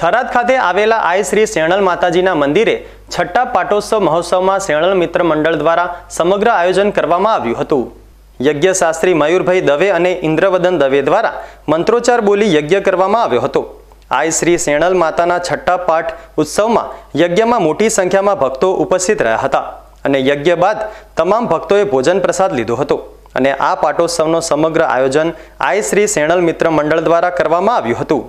થરાદ ખાતે આવેલા આઈ શ્રી શેણલ માતાજીના મંદિરે છઠ્ઠા પાટોત્સવ મહોત્સવમાં શેણલ મિત્ર મંડળ દ્વારા સમગ્ર આયોજન કરવામાં આવ્યું હતું યજ્ઞશાસ્ત્રી મયુરભાઈ દવે અને ઇન્દ્રવદન દવે દ્વારા મંત્રોચ્ચાર બોલી યજ્ઞ કરવામાં આવ્યો હતો આઈ શ્રી શેણલ માતાના છઠ્ઠા પાઠ ઉત્સવમાં યજ્ઞમાં મોટી સંખ્યામાં ભક્તો ઉપસ્થિત રહ્યા હતા અને યજ્ઞ બાદ તમામ ભક્તોએ ભોજન પ્રસાદ લીધો હતો અને આ પાટોત્સવનો સમગ્ર આયોજન આઈ શ્રી શેણલ મિત્ર મંડળ દ્વારા કરવામાં આવ્યું હતું